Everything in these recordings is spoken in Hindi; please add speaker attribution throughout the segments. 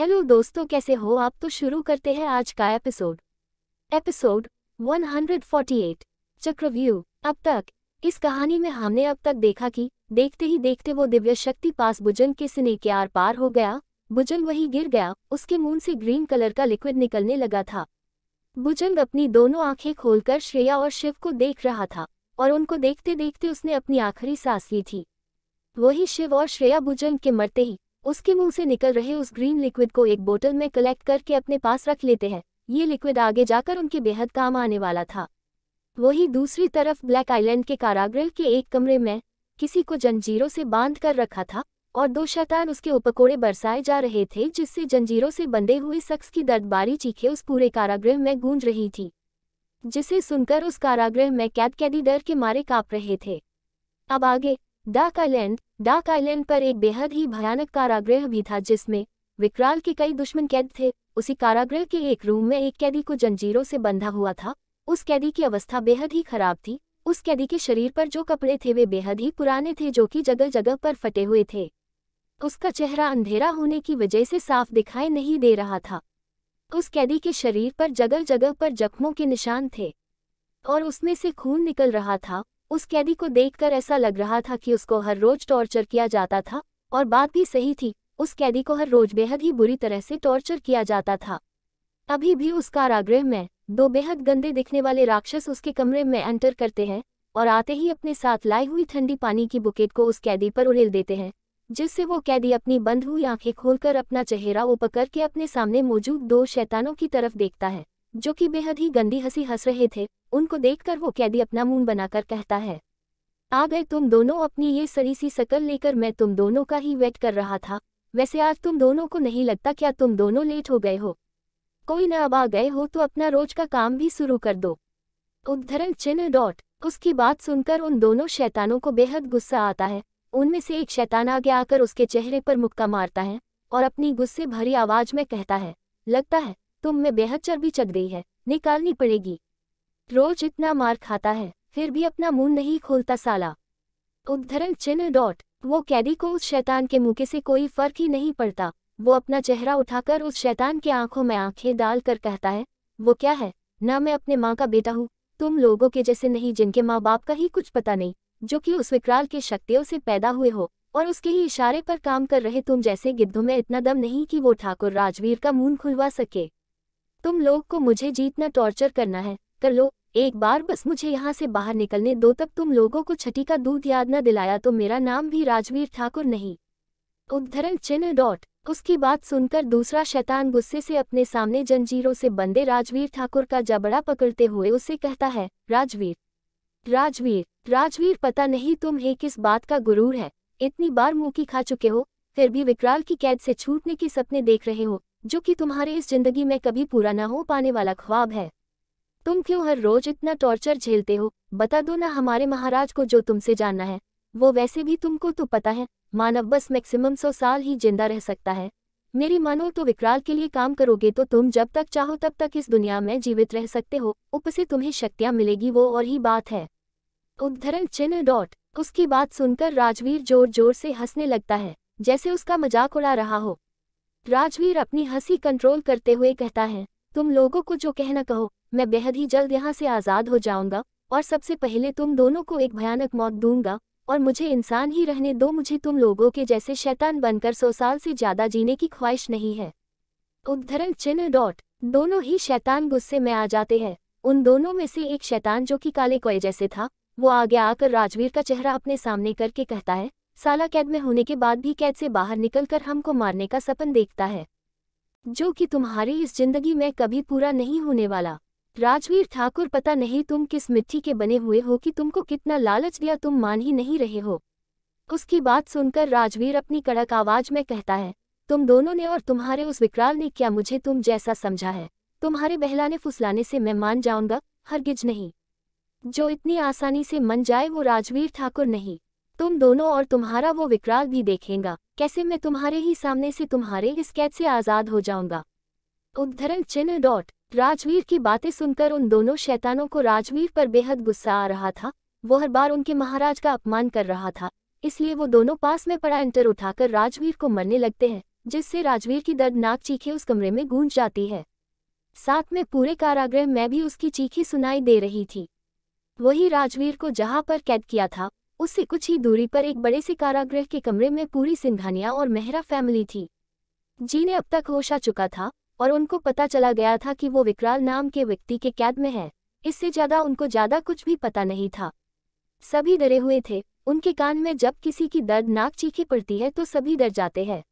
Speaker 1: हेलो दोस्तों कैसे हो आप तो शुरू करते हैं आज का एपिसोड एपिसोड 148 चक्रव्यूह अब तक इस कहानी में हमने अब तक देखा कि देखते ही देखते वो दिव्य शक्ति पास बुजन के सिने के आर पार हो गया बुजन वही गिर गया उसके मुंह से ग्रीन कलर का लिक्विड निकलने लगा था बुजंग अपनी दोनों आंखें खोलकर श्रेया और शिव को देख रहा था और उनको देखते देखते उसने अपनी आखिरी सांस ली थी वही शिव और श्रेया बुजंग के मरते ही उसके मुंह से निकल रहे उस ग्रीन लिक्विड को एक बोतल में कलेक्ट करके अपने पास रख लेते हैं ये लिक्विड आगे जाकर उनके बेहद काम आने वाला था वही दूसरी तरफ ब्लैक आइलैंड के कारागृह के एक कमरे में किसी को जंजीरों से बांध कर रखा था और दो शैतान उसके उपकोड़े बरसाए जा रहे थे जिससे जंजीरों से बंधे हुए शख्स की दर्दबारी चीखे उस पूरे कारागृह में गूंज रही थी जिसे सुनकर उस कारागृह में कैद कैदी डर के मारे काँप रहे थे अब आगे डाक आइलैंड डाक आइलैंड पर एक बेहद ही भयानक कारागृह भी था जिसमें विकराल के कई दुश्मन कैद थे उसी कारागृह के एक रूम में एक कैदी को जंजीरों से बंधा हुआ था उस कैदी की अवस्था बेहद ही खराब थी उस कैदी के शरीर पर जो कपड़े थे वे बेहद ही पुराने थे जो कि जगह जगह पर फटे हुए थे उसका चेहरा अंधेरा होने की वजह से साफ दिखाई नहीं दे रहा था उस कैदी के शरीर पर जगह जगह पर जख्मों के निशान थे और उसमें से खून निकल रहा था उस कैदी को देखकर ऐसा लग रहा था कि उसको हर रोज टॉर्चर किया जाता था और बात भी सही थी उस कैदी को हर रोज बेहद ही बुरी तरह से टॉर्चर किया जाता था अभी भी उस कारागृह में दो बेहद गंदे दिखने वाले राक्षस उसके कमरे में एंटर करते हैं और आते ही अपने साथ लाई हुई ठंडी पानी की बुकेट को उस कैदी पर उड़ेल देते हैं जिससे वो कैदी अपनी बंद हुई आंखें खोलकर अपना चेहरा ऊपर करके अपने सामने मौजूद दो शैतानों की तरफ देखता है जो कि बेहद ही गंदी हंसी हंस रहे थे उनको देखकर वो कैदी अपना मुंह बनाकर कहता है आ गए तुम दोनों अपनी ये सरी सी सकल लेकर मैं तुम दोनों का ही वेट कर रहा था वैसे आज तुम दोनों को नहीं लगता क्या तुम दोनों लेट हो गए हो कोई न अब आ गए हो तो अपना रोज का काम भी शुरू कर दो उद्धरण चिन्ह डॉट उसकी बात सुनकर उन दोनों शैतानों को बेहद गुस्सा आता है उनमें से एक शैतान आगे आकर उसके चेहरे पर मुक्का मारता है और अपनी गुस्से भरी आवाज में कहता है लगता है तुम में बेहद चर्बी चक गई है निकालनी पड़ेगी रोज इतना मार खाता है फिर भी अपना मुंह नहीं खोलता साला उद्धरण चिन्ह डॉट वो कैदी को उस शैतान के मुके से कोई फर्क ही नहीं पड़ता वो अपना चेहरा उठाकर उस शैतान के आंखों में आंखें डाल कर कहता है वो क्या है ना मैं अपने माँ का बेटा हूँ तुम लोगों के जैसे नहीं जिनके माँ बाप का ही कुछ पता नहीं जो कि उस विकराल की शक्तियों से पैदा हुए हो और उसके ही इशारे पर काम कर रहे तुम जैसे गिद्धों में इतना दम नहीं कि वो ठाकुर राजवीर का मुंह खुलवा सके तुम लोग को मुझे जीतना टॉर्चर करना है कर लो एक बार बस मुझे यहाँ से बाहर निकलने दो तब तुम लोगों को छठी का दूध याद न दिलाया तो मेरा नाम भी राजवीर ठाकुर नहीं उद्धरण चिन्ह डॉट उसकी बात सुनकर दूसरा शैतान गुस्से से अपने सामने जंजीरों से बंदे राजवीर ठाकुर का जबड़ा पकड़ते हुए उसे कहता है राजवीर राजवीर राजवीर पता नहीं तुम है किस बात का गुरूर है इतनी बार मुंह की खा चुके हो फिर भी विकराल की कैद से छूटने के सपने देख रहे हो जो कि तुम्हारे इस जिंदगी में कभी पूरा ना हो पाने वाला ख्वाब है तुम क्यों हर रोज इतना टॉर्चर झेलते हो बता दो ना हमारे महाराज को जो तुमसे जानना है वो वैसे भी तुमको तो पता है मानव बस मैक्सिमम सौ साल ही जिंदा रह सकता है मेरी मानो तो विकराल के लिए काम करोगे तो तुम जब तक चाहो तब तक इस दुनिया में जीवित रह सकते हो उप से तुम्हें शक्तियाँ मिलेगी वो और ही बात है उद्धरण चिन्ह डॉट उसकी बात सुनकर राजवीर जोर जोर से हंसने लगता है जैसे उसका मजाक उड़ा रहा हो राजवीर अपनी हंसी कंट्रोल करते हुए कहता है तुम लोगों को जो कहना कहो मैं बेहद ही जल्द यहाँ से आज़ाद हो जाऊंगा और सबसे पहले तुम दोनों को एक भयानक मौत दूंगा और मुझे इंसान ही रहने दो मुझे तुम लोगों के जैसे शैतान बनकर सौ साल से ज़्यादा जीने की ख्वाहिश नहीं है उद्धरण चिन्ह डॉट दोनों ही शैतान गुस्से में आ जाते हैं उन दोनों में से एक शैतान जो कि काले कोय जैसे था वो आगे आकर राजवीर का चेहरा अपने सामने करके कहता है साला कैद में होने के बाद भी कैद से बाहर निकलकर हमको मारने का सपन देखता है जो कि तुम्हारी इस जिंदगी में कभी पूरा नहीं होने वाला राजवीर ठाकुर पता नहीं तुम किस मिट्टी के बने हुए हो कि तुमको कितना लालच दिया तुम मान ही नहीं रहे हो उसकी बात सुनकर राजवीर अपनी कड़क आवाज में कहता है तुम दोनों ने और तुम्हारे उस विकराल ने क्या मुझे तुम जैसा समझा है तुम्हारे बहलाने फुसलाने से मैं मान जाऊंगा हरगिज नहीं जो इतनी आसानी से मन जाए वो राजवीर ठाकुर नहीं तुम दोनों और तुम्हारा वो विकराल भी देखेगा कैसे मैं तुम्हारे ही सामने से तुम्हारे इस कैद से आज़ाद हो जाऊंगा उद्धरण चिन्ह डॉट राजवीर की बातें सुनकर उन दोनों शैतानों को राजवीर पर बेहद गुस्सा आ रहा था वो हर बार उनके महाराज का अपमान कर रहा था इसलिए वो दोनों पास में पड़ा इंटर उठाकर राजवीर को मरने लगते हैं जिससे राजवीर की दर्दनाक चीखें उस कमरे में गूंज जाती है साथ में पूरे कारागृह में भी उसकी चीखी सुनाई दे रही थी वही राजवीर को जहां पर कैद किया था उससे कुछ ही दूरी पर एक बड़े से कारागृह के कमरे में पूरी सिंघानिया और मेहरा फैमिली थी जीने अब तक होश आ चुका था और उनको पता चला गया था कि वो विकराल नाम के व्यक्ति के कैद में है इससे ज़्यादा उनको ज़्यादा कुछ भी पता नहीं था सभी डरे हुए थे उनके कान में जब किसी की दर्द नाक चीखी पड़ती है तो सभी डर जाते हैं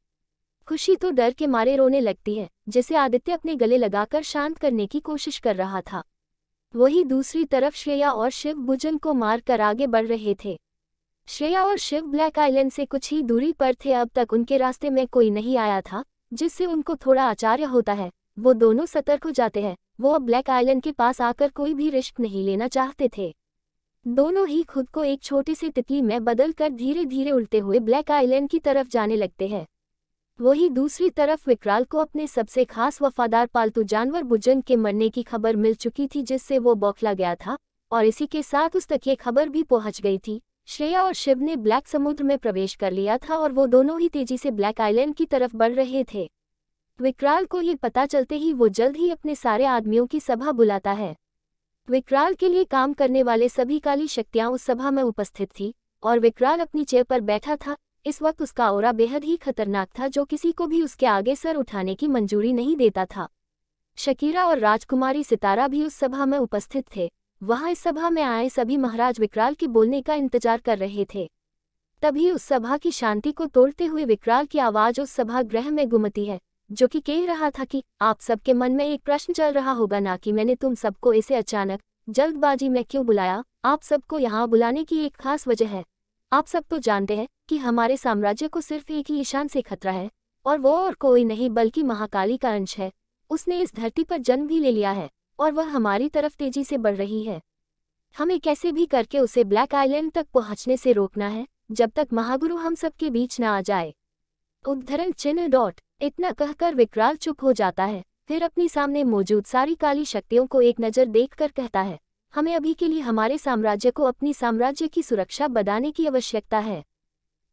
Speaker 1: खुशी तो डर के मारे रोने लगती है जिसे आदित्य अपने गले लगाकर शांत करने की कोशिश कर रहा था वही दूसरी तरफ श्रेया और शिव भुजन को मारकर आगे बढ़ रहे थे श्रेया और शिव ब्लैक आइलैंड से कुछ ही दूरी पर थे अब तक उनके रास्ते में कोई नहीं आया था जिससे उनको थोड़ा आचार्य होता है वो दोनों सतर्क हो जाते हैं वो अब ब्लैक आइलैंड के पास आकर कोई भी रिश्क नहीं लेना चाहते थे दोनों ही खुद को एक छोटी से तितली में बदल कर धीरे धीरे उलते हुए ब्लैक आइलैंड की तरफ जाने लगते हैं वही दूसरी तरफ विकराल को अपने सबसे खास वफादार पालतू जानवर बुजन के मरने की खबर मिल चुकी थी जिससे वो बौखला गया था और इसी के साथ उस तक ये खबर भी पहुंच गई थी श्रेया और शिव ने ब्लैक समुद्र में प्रवेश कर लिया था और वो दोनों ही तेजी से ब्लैक आइलैंड की तरफ बढ़ रहे थे विकराल को ये पता चलते ही वो जल्द ही अपने सारे आदमियों की सभा बुलाता है विकराल के लिए काम करने वाले सभी काली शक्तियां उस सभा में उपस्थित थी और विकराल अपनी चेयर पर बैठा था इस वक्त उसका ओरा बेहद ही खतरनाक था जो किसी को भी उसके आगे सर उठाने की मंजूरी नहीं देता था शकीरा और राजकुमारी सितारा भी उस सभा में उपस्थित थे वहां इस सभा में आए सभी महाराज विकराल के बोलने का इंतजार कर रहे थे तभी उस सभा की शांति को तोड़ते हुए विकराल की आवाज उस सभा ग्रह में घुमती है जो कि कह रहा था कि आप सबके मन में एक प्रश्न चल रहा होगा ना कि मैंने तुम सबको इसे अचानक जल्दबाजी में क्यों बुलाया आप सबको यहाँ बुलाने की एक खास वजह है आप सब तो जानते हैं कि हमारे साम्राज्य को सिर्फ एक ही ईशान से खतरा है और वो और कोई नहीं बल्कि महाकाली का अंश है उसने इस धरती पर जन्म भी ले लिया है और वह हमारी तरफ तेजी से बढ़ रही है हमें कैसे भी करके उसे ब्लैक आइलैंड तक पहुंचने से रोकना है जब तक महागुरु हम सबके बीच न आ जाए उद्धरण चिन्ह डॉट इतना कहकर विकराल चुप हो जाता है फिर अपने सामने मौजूद सारी काली शक्तियों को एक नज़र देखकर कहता है हमें अभी के लिए हमारे साम्राज्य को अपनी साम्राज्य की सुरक्षा बनाने की आवश्यकता है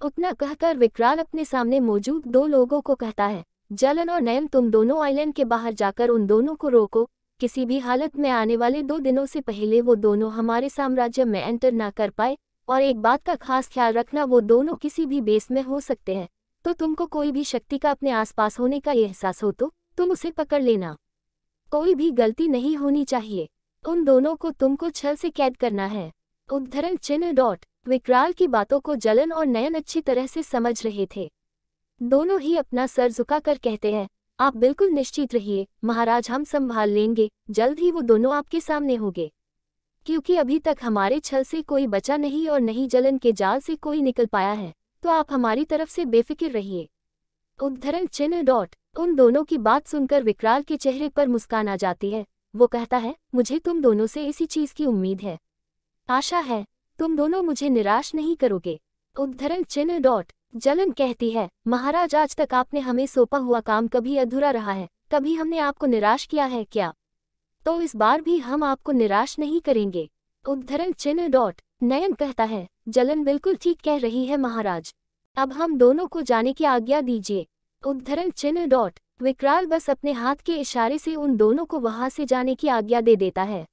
Speaker 1: उतना कहकर विकराल अपने सामने मौजूद दो लोगों को कहता है जलन और नयन तुम दोनों आइलैंड के बाहर जाकर उन दोनों को रोको किसी भी हालत में आने वाले दो दिनों से पहले वो दोनों हमारे साम्राज्य में एंटर ना कर पाए और एक बात का खास ख्याल रखना वो दोनों किसी भी बेस में हो सकते हैं तो तुमको कोई भी शक्ति का अपने आसपास होने का एहसास हो तो तुम उसे पकड़ लेना कोई भी गलती नहीं होनी चाहिए उन दोनों को तुमको छल से कैद करना है उद्धरण चिन्ह डॉट विकराल की बातों को जलन और नयन अच्छी तरह से समझ रहे थे दोनों ही अपना सर झुका कर कहते हैं आप बिल्कुल निश्चित रहिए महाराज हम संभाल लेंगे जल्द ही वो दोनों आपके सामने होंगे क्योंकि अभी तक हमारे छल से कोई बचा नहीं और नहीं जलन के जाल से कोई निकल पाया है तो आप हमारी तरफ से बेफिक्र रहिए उद्धरण चिन्ह डॉट उन दोनों की बात सुनकर विकराल के चेहरे पर मुस्कान आ जाती है वो कहता है मुझे तुम दोनों से इसी चीज की उम्मीद है आशा है तुम दोनों मुझे निराश नहीं करोगे उद्धरण चिन्ह डॉट जलन कहती है महाराज आज तक आपने हमें सौंपा हुआ काम कभी अधूरा रहा है कभी हमने आपको निराश किया है क्या तो इस बार भी हम आपको निराश नहीं करेंगे उद्धरण चिन्ह डॉट नयन कहता है जलन बिल्कुल ठीक कह रही है महाराज अब हम दोनों को जाने की आज्ञा दीजिए उद्धरण चिन्ह डॉट विकराल बस अपने हाथ के इशारे से उन दोनों को वहां से जाने की आज्ञा दे देता है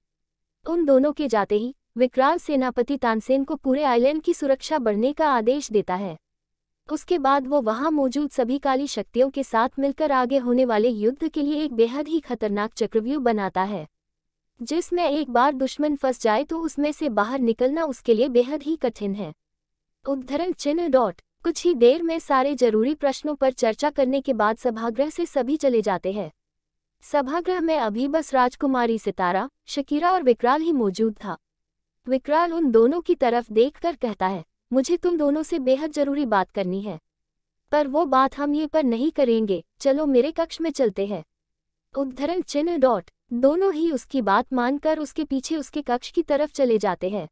Speaker 1: उन दोनों के जाते ही विकराल सेनापति तानसेन को पूरे आइलैंड की सुरक्षा बढ़ने का आदेश देता है उसके बाद वो वहां मौजूद सभी काली शक्तियों के साथ मिलकर आगे होने वाले युद्ध के लिए एक बेहद ही खतरनाक चक्रव्यूह बनाता है जिसमें एक बार दुश्मन फंस जाए तो उसमें से बाहर निकलना उसके लिए बेहद ही कठिन है उद्धरण चिन्ह डॉट कुछ ही देर में सारे जरूरी प्रश्नों पर चर्चा करने के बाद सभागृह से सभी चले जाते हैं सभागृह में अभी बस राजकुमारी सितारा शकीरा और विकराल ही मौजूद था विकराल उन दोनों की तरफ देखकर कहता है मुझे तुम दोनों से बेहद जरूरी बात करनी है पर वो बात हम ये पर नहीं करेंगे चलो मेरे कक्ष में चलते हैं उद्धरण चिन्ह डॉट दोनों ही उसकी बात मानकर उसके पीछे उसके कक्ष की तरफ चले जाते हैं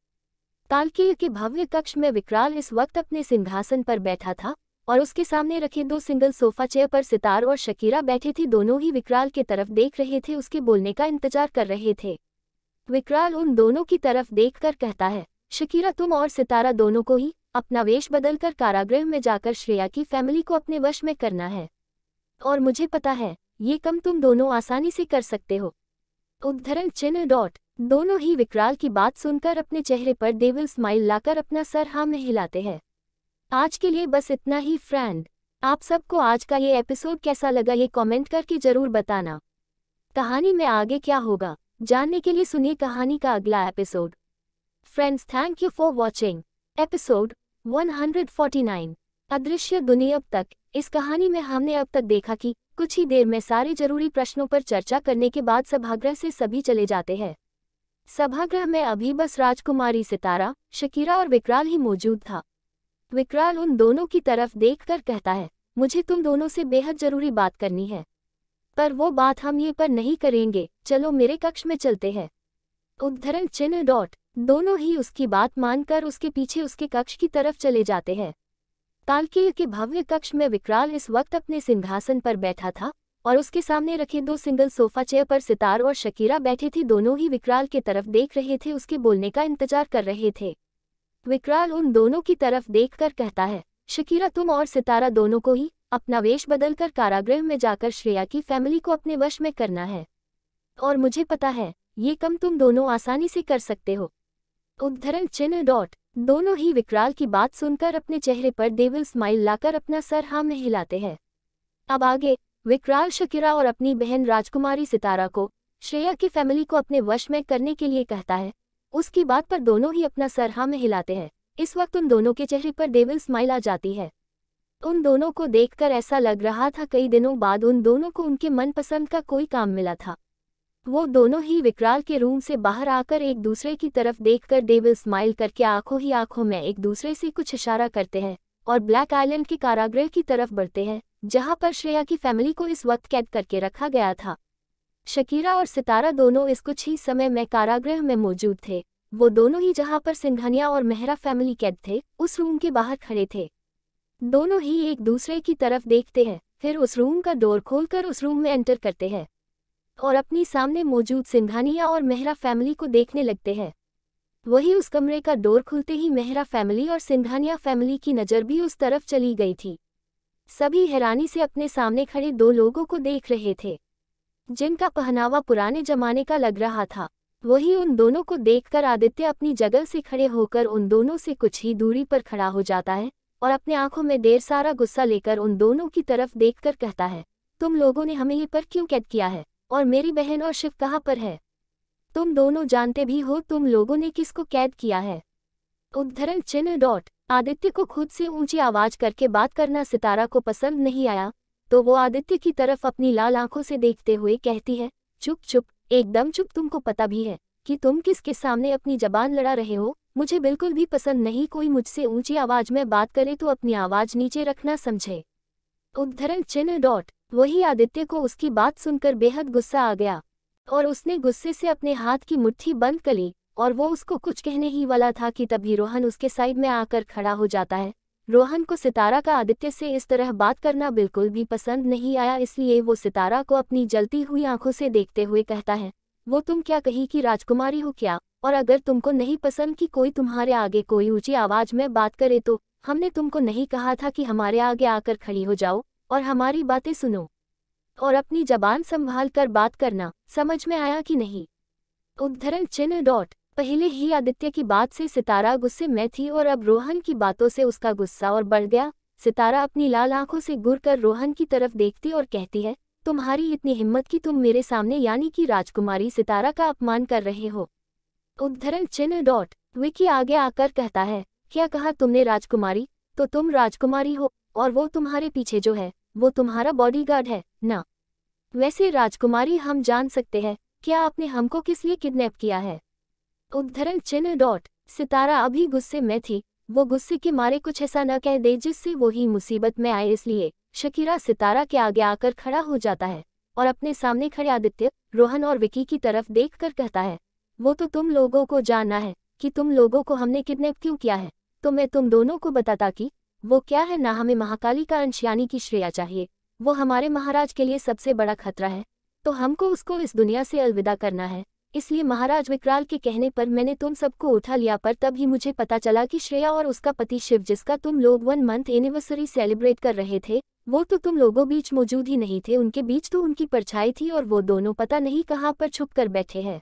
Speaker 1: तालकेय के भव्य कक्ष में विकराल इस वक्त अपने सिंहासन पर बैठा था और उसके सामने रखे दो सिंगल सोफा चेयर पर सितार और शकीरा बैठे थे दोनों ही विकराल के तरफ देख रहे थे उसके बोलने का इंतजार कर रहे थे विकराल उन दोनों की तरफ देखकर कहता है शकीरा तुम और सितारा दोनों को ही अपना वेश बदलकर कारागृह में जाकर श्रेया की फैमिली को अपने वश में करना है और मुझे पता है ये कम तुम दोनों आसानी से कर सकते हो उद्धरण चिन्ह डॉट दोनों ही विकराल की बात सुनकर अपने चेहरे पर देविल स्माइल लाकर अपना सर हाँ में हिलाते हैं आज के लिए बस इतना ही फ्रेंड आप सबको आज का ये एपिसोड कैसा लगा ये कमेंट करके जरूर बताना कहानी में आगे क्या होगा जानने के लिए सुनिए कहानी का अगला episode friends thank you for watching episode 149 अदृश्य दुनिया अब तक इस कहानी में हमने अब तक देखा कि कुछ ही देर में सारे जरूरी प्रश्नों पर चर्चा करने के बाद सभागृह से सभी चले जाते हैं सभागृह में अभी बस राजकुमारी सितारा शकीरा और विकराल ही मौजूद था विकराल उन दोनों की तरफ देखकर कहता है मुझे तुम दोनों से बेहद जरूरी बात करनी है पर वो बात हम ये पर नहीं करेंगे चलो मेरे कक्ष में चलते हैं उद्धरण चिन्ह डॉट दोनों ही उसकी बात मानकर उसके पीछे उसके कक्ष की तरफ चले जाते हैं तालकीय के भव्य कक्ष में विकराल इस वक्त अपने सिंहासन पर बैठा था और उसके सामने रखे दो सिंगल सोफा चेयर पर सितार और शकीरा बैठे थे दोनों ही विकराल के तरफ देख रहे थे उसके बोलने का इंतजार कर रहे थे विकराल उन दोनों की तरफ देखकर कहता है शकीरा तुम और सितारा दोनों को ही अपना वेश बदलकर कारागृह में जाकर श्रेया की फैमिली को अपने वश में करना है और मुझे पता है ये कम तुम दोनों आसानी से कर सकते हो उद्धरण चिन्ह डॉट दोनों ही विकराल की बात सुनकर अपने चेहरे पर देविल स्माइल लाकर अपना सर हाम में हिलाते हैं अब आगे विकराल शकिरा और अपनी बहन राजकुमारी सितारा को श्रेया की फैमिली को अपने वश में करने के लिए कहता है उसकी बात पर दोनों ही अपना सर हाम में हिलाते हैं इस वक्त उन दोनों के चेहरे पर डेविल स्माइल आ जाती है उन दोनों को देखकर ऐसा लग रहा था कई दिनों बाद उन दोनों को उनके मनपसंद का कोई काम मिला था वो दोनों ही विकराल के रूम से बाहर आकर एक दूसरे की तरफ देखकर देविल स्माइल करके आंखों ही आंखों में एक दूसरे से कुछ इशारा करते हैं और ब्लैक आइलैंड के कारागृह की तरफ बढ़ते हैं जहां पर श्रेया की फैमिली को इस वक्त कैद करके रखा गया था शकीरा और सितारा दोनों इस कुछ ही समय में कारागृह में मौजूद थे वो दोनों ही जहां पर सिंघानिया और मेहरा फैमिली कैद थे उस रूम के बाहर खड़े थे दोनों ही एक दूसरे की तरफ देखते हैं फिर उस रूम का डोर खोलकर उस रूम में एंटर करते हैं और अपनी सामने मौजूद सिंघानिया और मेहरा फैमिली को देखने लगते हैं वही उस कमरे का डोर खुलते ही मेहरा फैमिली और सिंघानिया फैमिली की नज़र भी उस तरफ चली गई थी सभी हैरानी से अपने सामने खड़े दो लोगों को देख रहे थे जिनका पहनावा पुराने जमाने का लग रहा था वही उन दोनों को देखकर आदित्य अपनी जगह से खड़े होकर उन दोनों से कुछ ही दूरी पर खड़ा हो जाता है और अपने आंखों में देर सारा गुस्सा लेकर उन दोनों की तरफ देखकर कहता है तुम लोगों ने हमें ये पर क्यों कैद किया है और मेरी बहन और शिव कहाँ पर है तुम दोनों जानते भी हो तुम लोगों ने किसको कैद किया है उद्धरण चिन्ह डॉट आदित्य को खुद से ऊंची आवाज करके बात करना सितारा को पसंद नहीं आया तो वो आदित्य की तरफ अपनी लाल आंखों से देखते हुए कहती है चुप चुप एकदम चुप तुमको पता भी है कि तुम किसके सामने अपनी जबान लड़ा रहे हो मुझे बिल्कुल भी पसंद नहीं कोई मुझसे ऊंची आवाज में बात करे तो अपनी आवाज नीचे रखना समझे उद्धरण चिन्ह डॉट वही आदित्य को उसकी बात सुनकर बेहद गुस्सा आ गया और उसने गुस्से से अपने हाथ की मुट्ठी बंद कर ली और वो उसको कुछ कहने ही वाला था कि तभी रोहन उसके साइड में आकर खड़ा हो जाता है रोहन को सितारा का आदित्य से इस तरह बात करना बिल्कुल भी पसंद नहीं आया इसलिए वो सितारा को अपनी जलती हुई आंखों से देखते हुए कहता है वो तुम क्या कही कि राजकुमारी हो क्या और अगर तुमको नहीं पसंद कि कोई तुम्हारे आगे कोई ऊंची आवाज में बात करे तो हमने तुमको नहीं कहा था कि हमारे आगे आकर खड़ी हो जाओ और हमारी बातें सुनो और अपनी जबान संभाल कर बात करना समझ में आया कि नहीं उद्धरण चिन्ह डॉट पहले ही आदित्य की बात से सितारा गुस्से में थी और अब रोहन की बातों से उसका गुस्सा और बढ़ गया सितारा अपनी लाल आंखों से घुर कर रोहन की तरफ देखती और कहती है तुम्हारी इतनी हिम्मत की तुम मेरे सामने यानी कि राजकुमारी सितारा का अपमान कर रहे हो उद्धरण चिन्ह डॉट विकी आगे आकर कहता है क्या कहा तुमने राजकुमारी तो तुम राजकुमारी हो और वो तुम्हारे पीछे जो है वो तुम्हारा बॉडीगार्ड है ना वैसे राजकुमारी हम जान सकते हैं क्या आपने हमको किस लिए किडनैप किया है उद्धरण चिन्ह डॉट सितारा अभी गुस्से में थी वो गुस्से के मारे कुछ ऐसा न कह दे जिससे वो ही मुसीबत में आए इसलिए शकीरा सितारा के आगे आकर खड़ा हो जाता है और अपने सामने खड़े आदित्य रोहन और विकी की तरफ देखकर कहता है वो तो तुम लोगों को जानना है कि तुम लोगों को हमने किडनैप क्यों किया है तो मैं तुम दोनों को बताता कि वो क्या है ना हमें महाकाली का अंश यानी कि श्रेया चाहिए वो हमारे महाराज के लिए सबसे बड़ा खतरा है तो हमको उसको इस दुनिया से अलविदा करना है इसलिए महाराज विकराल के कहने पर मैंने तुम सबको उठा लिया पर तब ही मुझे पता चला कि श्रेया और उसका पति शिव जिसका तुम लोग वन मंथ एनिवर्सरी सेलिब्रेट कर रहे थे वो तो तुम लोगों बीच मौजूद ही नहीं थे उनके बीच तो उनकी परछाई थी और वो दोनों पता नहीं कहाँ पर छुप कर बैठे हैं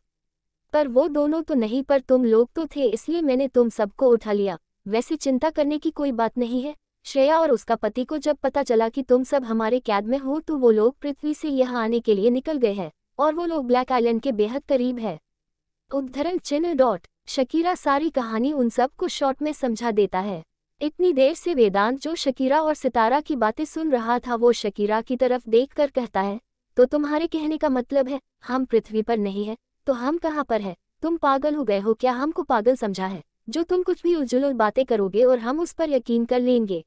Speaker 1: पर वो दोनों तो नहीं पर तुम लोग तो थे इसलिए मैंने तुम सबको उठा लिया वैसे चिंता करने की कोई बात नहीं है श्रेया और उसका पति को जब पता चला कि तुम सब हमारे कैद में हो तो वो लोग पृथ्वी से यहाँ आने के लिए निकल गए हैं और वो लोग ब्लैक आइलैंड के बेहद करीब है उद्धरण चिन्ह डॉट शकीरा सारी कहानी उन सब को शॉर्ट में समझा देता है इतनी देर से वेदांत जो शकीरा और सितारा की बातें सुन रहा था वो शकीरा की तरफ देख कर कहता है तो तुम्हारे कहने का मतलब है हम पृथ्वी पर नहीं है तो हम कहाँ पर है तुम पागल हो गए हो क्या हमको पागल समझा है जो तुम कुछ भी उज्जवल बातें करोगे और हम उस पर यकीन कर लेंगे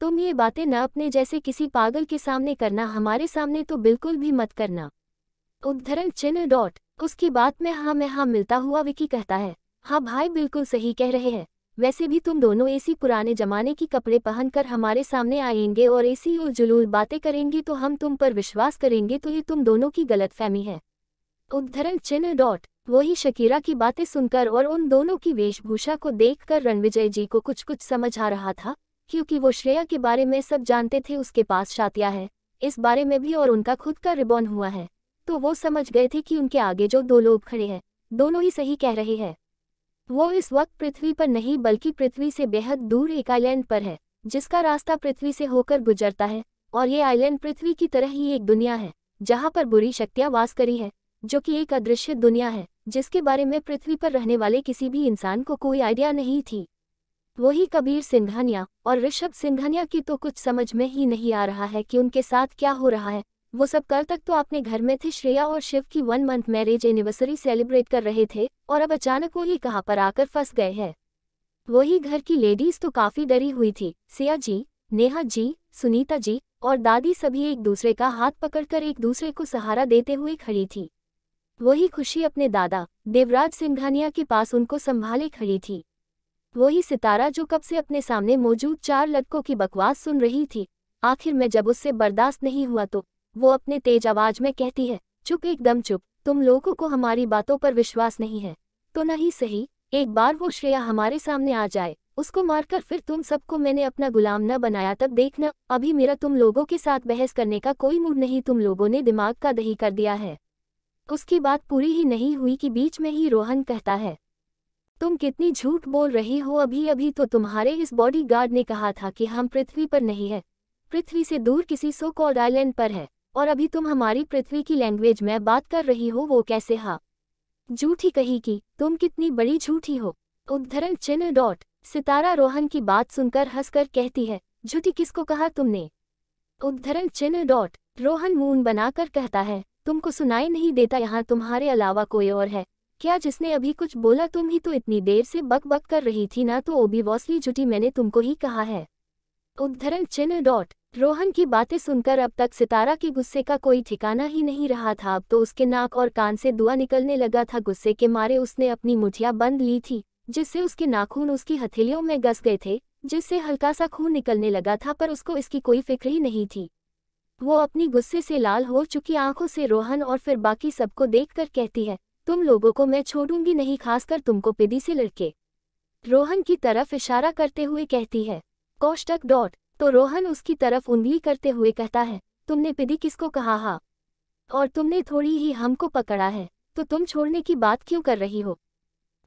Speaker 1: तुम ये बातें न अपने जैसे किसी पागल के सामने करना हमारे सामने तो बिल्कुल भी मत करना उद्धरण चिन्ह डॉट उसकी बात में हाँ मैं हाँ मिलता हुआ विकी कहता है हाँ भाई बिल्कुल सही कह रहे हैं वैसे भी तुम दोनों ऐसी पुराने जमाने की कपड़े पहनकर हमारे सामने आएंगे और ऐसी और जुलूल बातें करेंगे तो हम तुम पर विश्वास करेंगे तो ये तुम दोनों की गलतफहमी है उद्धरण चिन्ह डॉट वही शकीरा की बातें सुनकर और उन दोनों की वेशभूषा को देखकर रणविजय जी को कुछ कुछ समझ आ रहा था क्योंकि वो श्रेया के बारे में सब जानते थे उसके पास शातिया है इस बारे में भी और उनका खुद का रिबॉन हुआ है तो वो समझ गए थे कि उनके आगे जो दो लोग खड़े हैं दोनों ही सही कह रहे हैं वो इस वक्त पृथ्वी पर नहीं बल्कि पृथ्वी से बेहद दूर एक आइलैंड पर है जिसका रास्ता पृथ्वी से होकर गुजरता है और ये आइलैंड पृथ्वी की तरह ही एक दुनिया है जहाँ पर बुरी शक्तियाँ वास करी है जो कि एक अदृश्य दुनिया है जिसके बारे में पृथ्वी पर रहने वाले किसी भी इंसान को कोई आइडिया नहीं थी वही कबीर सिंघानिया और ऋषभ सिंघानिया की तो कुछ समझ में ही नहीं आ रहा है कि उनके साथ क्या हो रहा है वो सब कल तक तो अपने घर में थे श्रेया और शिव की one month marriage anniversary celebrate कर रहे थे और अब अचानक वो ही कहाँ पर आकर फंस गए हैं वही घर की लेडीज तो काफी डरी हुई थी सिया जी नेहा जी सुनीता जी और दादी सभी एक दूसरे का हाथ पकड़कर एक दूसरे को सहारा देते हुए खड़ी थी वही खुशी अपने दादा देवराज सिंघानिया के पास उनको संभाले खड़ी थी वही सितारा जो कब से अपने सामने मौजूद चार लड़कों की बकवास सुन रही थी आखिर में जब उससे बर्दाश्त नहीं हुआ तो वो अपने तेज आवाज में कहती है चुप एकदम चुप तुम लोगों को हमारी बातों पर विश्वास नहीं है तो नहीं सही एक बार वो श्रेया हमारे सामने आ जाए उसको मारकर फिर तुम सबको मैंने अपना गुलाम न बनाया तब देखना अभी मेरा तुम लोगों के साथ बहस करने का कोई मूड नहीं तुम लोगों ने दिमाग का दही कर दिया है उसकी बात पूरी ही नहीं हुई कि बीच में ही रोहन कहता है तुम कितनी झूठ बोल रही हो अभी अभी तो तुम्हारे इस बॉडीगार्ड ने कहा था कि हम पृथ्वी पर नहीं है पृथ्वी से दूर किसी सो कॉल्ड आइलैंड पर है और अभी तुम हमारी पृथ्वी की लैंग्वेज में बात कर रही हो वो कैसे हा झूठी कही कि तुम कितनी बड़ी झूठी हो उद्धरण चिन्ह डॉट सितारा रोहन की बात सुनकर हंसकर कहती है झूठी किसको कहा तुमने उद्धरण चिन्ह डॉट रोहन मून बनाकर कहता है तुमको सुनाई नहीं देता यहाँ तुम्हारे अलावा कोई और है क्या जिसने अभी कुछ बोला तुम ही तो इतनी देर से बक बक कर रही थी ना तो ओबी वॉसली जुटी मैंने तुमको ही कहा है उद्धरण चिन्ह डॉट रोहन की बातें सुनकर अब तक सितारा के गुस्से का कोई ठिकाना ही नहीं रहा था अब तो उसके नाक और कान से दुआ निकलने लगा था गुस्से के मारे उसने अपनी मुठिया बंद ली थी जिससे उसके नाखून उसकी हथेलियों में घस गए थे जिससे हल्का सा खून निकलने लगा था पर उसको इसकी कोई फिक्र ही नहीं थी वो अपनी गुस्से से लाल हो चुकी आंखों से रोहन और फिर बाकी सबको देखकर कहती है तुम लोगों को मैं छोड़ूंगी नहीं खासकर तुमको पिदी से लड़के रोहन की तरफ इशारा करते हुए कहती है कौष्टक डॉट तो रोहन उसकी तरफ उंगली करते हुए कहता है तुमने पिदी किसको कहा हा और तुमने थोड़ी ही हमको पकड़ा है तो तुम छोड़ने की बात क्यों कर रही हो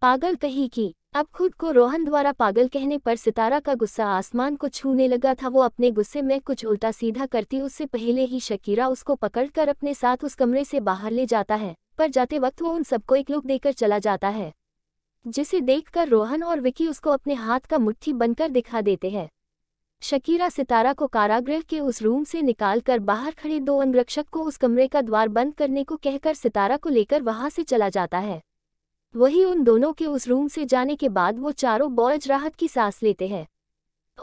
Speaker 1: पागल कही की अब खुद को रोहन द्वारा पागल कहने पर सितारा का गुस्सा आसमान को छूने लगा था वो अपने गुस्से में कुछ उल्टा सीधा करती उससे पहले ही शकीरा उसको पकड़कर अपने साथ उस कमरे से बाहर ले जाता है पर जाते वक्त वो उन सबको एक लुक देकर चला जाता है जिसे देखकर रोहन और विकी उसको अपने हाथ का मुट्ठी बनकर दिखा देते हैं शकीरा सितारा को कारागृह के उस रूम से निकालकर बाहर खड़े दो अंगरक्षक को उस कमरे का द्वार बंद करने को कहकर सितारा को लेकर वहां से चला जाता है वही उन दोनों के उस रूम से जाने के बाद वो चारों बॉयज राहत की सांस लेते हैं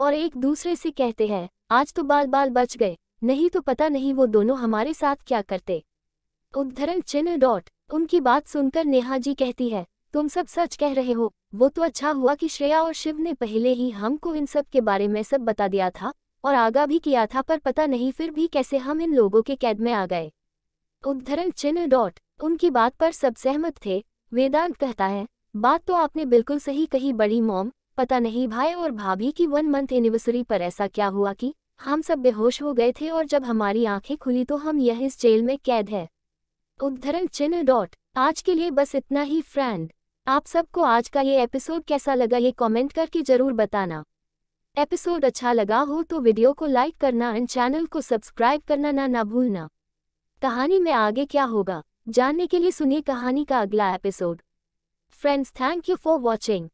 Speaker 1: और एक दूसरे से कहते हैं आज तो बाल बाल बच गए नहीं तो पता नहीं वो दोनों हमारे साथ क्या करते उद्धरण चिन्ह डॉट उनकी बात सुनकर नेहा जी कहती है तुम सब सच कह रहे हो वो तो अच्छा हुआ कि श्रेया और शिव ने पहले ही हमको इन सब के बारे में सब बता दिया था और आगा भी किया था पर पता नहीं फिर भी कैसे हम इन लोगों के कैद में आ गए उद्धरण चिन्ह डॉट उनकी बात पर सब सहमत थे वेदांत कहता है बात तो आपने बिल्कुल सही कही बड़ी मोम पता नहीं भाई और भाभी की वन मंथ एनिवर्सरी पर ऐसा क्या हुआ कि हम सब बेहोश हो गए थे और जब हमारी आंखें खुली तो हम यह इस जेल में कैद है उद्धरण चिन्ह डॉट आज के लिए बस इतना ही फ्रेंड आप सबको आज का ये एपिसोड कैसा लगा ये कमेंट करके जरूर बताना एपिसोड अच्छा लगा हो तो वीडियो को लाइक करना एंड चैनल को सब्सक्राइब करना ना ना भूलना कहानी में आगे क्या होगा जानने के लिए सुनिए कहानी का अगला episode friends thank you for watching